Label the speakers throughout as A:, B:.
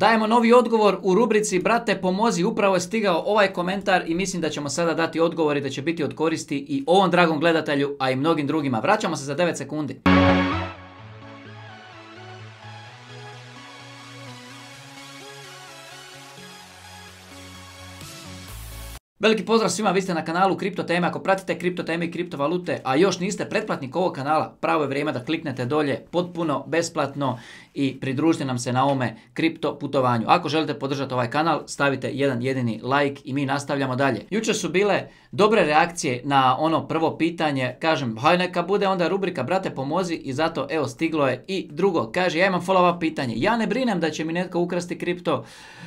A: Dajemo novi odgovor u rubrici Brate pomozi, upravo je stigao ovaj komentar i mislim da ćemo sada dati odgovor i da će biti od koristi i ovom dragom gledatelju, a i mnogim drugima. Vraćamo se za 9 sekundi. Veliki pozdrav svima, vi ste na kanalu Kripto Teme. Ako pratite kripto teme i kriptovalute, a još niste pretplatnik ovog kanala, pravo je vrijeme da kliknete dolje potpuno besplatno i pridružite nam se na ovome kripto putovanju. Ako želite podržati ovaj kanal, stavite jedan jedini like i mi nastavljamo dalje. Jučer su bile dobre reakcije na ono prvo pitanje, kažem, haj neka bude onda rubrika brate pomozi i zato evo stiglo je i drugo, kaže ja imam follow up pitanje, ja ne brinem da će mi netko ukrasti kripto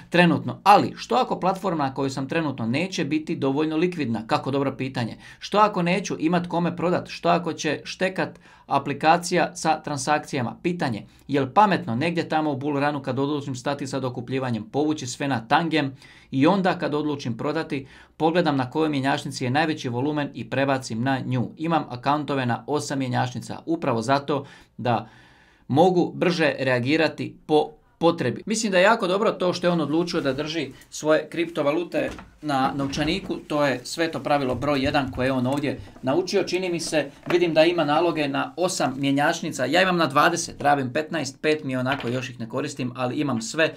A: trenutno, ali što ako platforma koju sam trenutno neće biti biti dovoljno likvidna? Kako dobro pitanje. Što ako neću imat kome prodat? Što ako će štekat aplikacija sa transakcijama? Pitanje, li pametno negdje tamo u bull ranu kad odlučim stati sa dokupljivanjem, povući sve na tangem i onda kad odlučim prodati, pogledam na kojoj mjenjašnici je najveći volumen i prebacim na nju. Imam akauntove na 8 mjenjačnica, upravo zato da mogu brže reagirati po potrebi. Mislim da je jako dobro to što je on odlučio da drži svoje kriptovalute na novčaniku, to je sve to pravilo broj 1 koje je on ovdje naučio. Čini mi se, vidim da ima naloge na 8 mjenjačnica, ja imam na 20, rabim 15, 5 mi onako još ih ne koristim, ali imam sve e,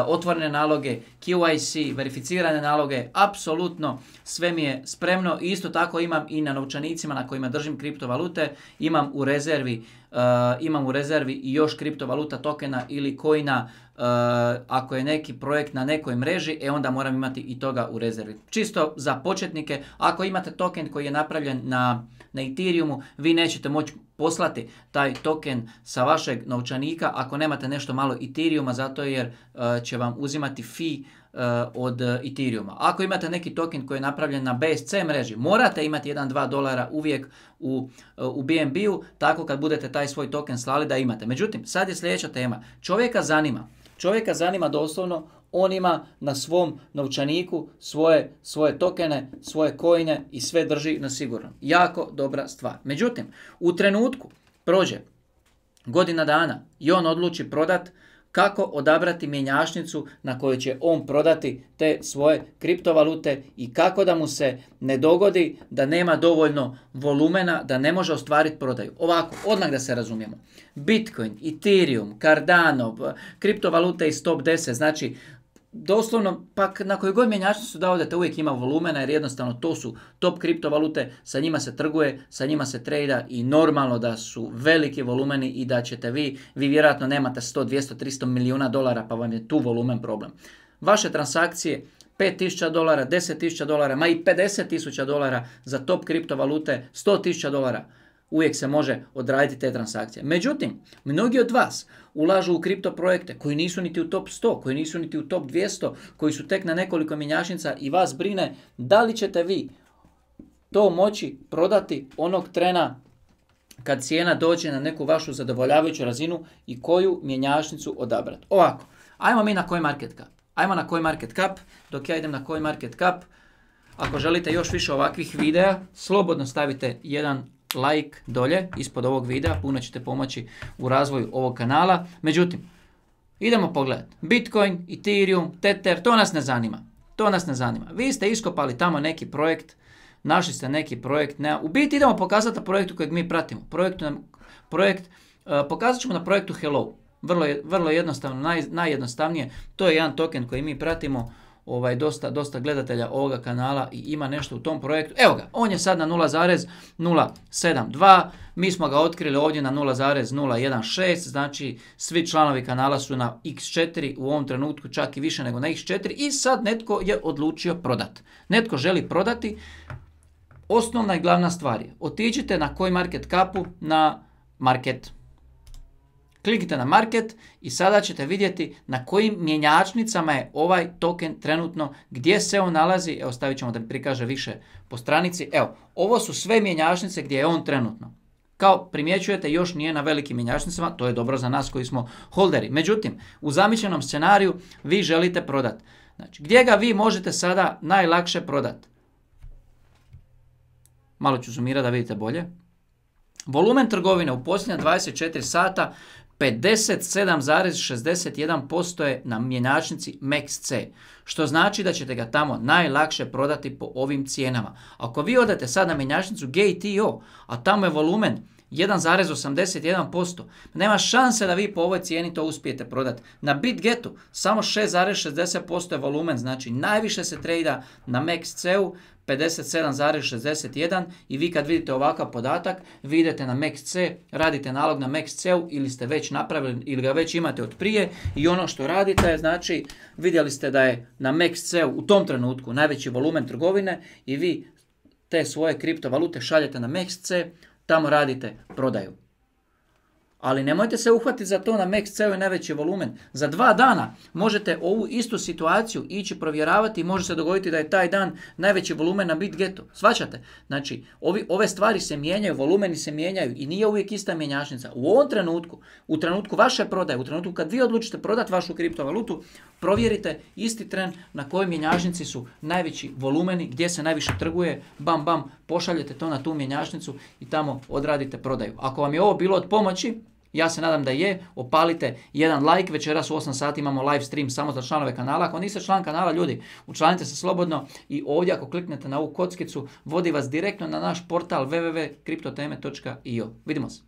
A: otvorene naloge, QIC, verificirane naloge, apsolutno sve mi je spremno. Isto tako imam i na novčanicima na kojima držim kriptovalute, imam u rezervi Eh, imam u rezervi i još kriptovaluta tokena ili kojina eh, ako je neki projekt na nekoj mreži, e onda moram imati i toga u rezervi. Čisto za početnike, ako imate token koji je napravljen na, na Ethereumu, vi nećete moći poslati taj token sa vašeg novčanika ako nemate nešto malo Ethereuma, zato jer eh, će vam uzimati fee Eh, od Ethereum-a. Ako imate neki token koji je napravljen na BSC mreži, morate imati 1-2 dolara uvijek u, eh, u BNB-u, tako kad budete taj svoj token slali da imate. Međutim, sad je sljedeća tema. Čovjeka zanima, čovjeka zanima doslovno on ima na svom novčaniku svoje, svoje tokene, svoje kojine i sve drži na sigurno. Jako dobra stvar. Međutim, u trenutku prođe godina dana i on odluči prodat kako odabrati mjenjačnicu na kojoj će on prodati te svoje kriptovalute i kako da mu se ne dogodi da nema dovoljno volumena, da ne može ostvariti prodaju. Ovako, odmah da se razumijemo. Bitcoin, Ethereum, Cardano, kriptovalute iz top 10, znači doslovno, pak na kojoj god mjenjačnicu su da te uvijek ima volumena jer jednostavno to su top kriptovalute, sa njima se trguje, sa njima se trejda i normalno da su veliki volumeni i da ćete vi, vi vjerojatno nemate 100, 200, 300 milijuna dolara pa vam je tu volumen problem. Vaše transakcije 5000 dolara, 10.000 dolara, ma i 50.000 dolara za top kriptovalute, 100.000 dolara uvijek se može odraditi te transakcije. Međutim, mnogi od vas ulažu u kripto projekte koji nisu niti u top 100, koji nisu niti u top 200, koji su tek na nekoliko minjašnica i vas brine da li ćete vi to moći prodati onog trena kad cijena dođe na neku vašu zadovoljavajuću razinu i koju mjenjačnicu odabrati. Ovako, ajmo mi na koji market cap. Ajmo na koji market cap, dok ja idem na koji market cap. Ako želite još više ovakvih videa, slobodno stavite jedan like dolje ispod ovog videa, puno ćete pomoći u razvoju ovog kanala. Međutim, idemo pogledati. Bitcoin, Ethereum, Tether, to nas ne zanima. To nas ne zanima. Vi ste iskopali tamo neki projekt, našli ste neki projekt. Ne, u biti idemo pokazati na projektu kojeg mi pratimo. Projektu, projekt, e, pokazat ćemo na projektu Hello. Vrlo, vrlo jednostavno, naj, najjednostavnije. To je jedan token koji mi pratimo ovaj, dosta, dosta gledatelja ovoga kanala i ima nešto u tom projektu. Evo ga, on je sad na 0,072, mi smo ga otkrili ovdje na 0,016, znači svi članovi kanala su na x4 u ovom trenutku čak i više nego na x4 i sad netko je odlučio prodat. Netko želi prodati, osnovna i glavna stvar je otiđite na koji market kapu na market Kliknite na market i sada ćete vidjeti na kojim mjenjačnicama je ovaj token trenutno, gdje se on nalazi, evo stavit ćemo da prikaže više po stranici. Evo, ovo su sve mjenjačnice gdje je on trenutno. Kao primjećujete, još nije na velikim mjenjačnicama, to je dobro za nas koji smo holderi. Međutim, u zamišljenom scenariju vi želite prodat. Znači, gdje ga vi možete sada najlakše prodat? Malo ću zoomirati da vidite bolje. Volumen trgovine u posljednja 24 sata 57,61% je na mjenjačnici MEXC, što znači da ćete ga tamo najlakše prodati po ovim cijenama. Ako vi odete sad na mjenjačnicu GTO, a tamo je volumen 1,81%. Nema šanse da vi po ovoj cijeni to uspijete prodati. Na BitGetu samo 6,60% je volumen, znači najviše se trejda na mexc u 57,61 i vi kad vidite ovakav podatak, vi idete na MaxC, radite nalog na mexc ili ste već napravili ili ga već imate od prije i ono što radite je, znači, vidjeli ste da je na mexc u u tom trenutku najveći volumen trgovine i vi te svoje kriptovalute šaljete na MEXC, tamo radite prodaju. Ali nemojte se uhvatiti za to na max ceo je najveći volumen. Za dva dana možete ovu istu situaciju ići provjeravati i može se dogoditi da je taj dan najveći volumen na BitGetu. Svaćate? Znači, ovi, ove stvari se mijenjaju, volumeni se mijenjaju i nije uvijek ista mjenjačnica. U ovom trenutku, u trenutku vaše prodaje, u trenutku kad vi odlučite prodati vašu kriptovalutu, provjerite isti tren na kojoj mjenjačnici su najveći volumeni, gdje se najviše trguje, bam bam, pošaljete to na tu mjenjačnicu i tamo odradite prodaju. Ako vam je ovo bilo od pomoći, ja se nadam da je, opalite jedan like, večeras u 8 sati imamo live stream samo za članove kanala. Ako niste član kanala, ljudi, učlanite se slobodno i ovdje ako kliknete na ovu kockicu, vodi vas direktno na naš portal www.kriptoteme.io. Vidimo se.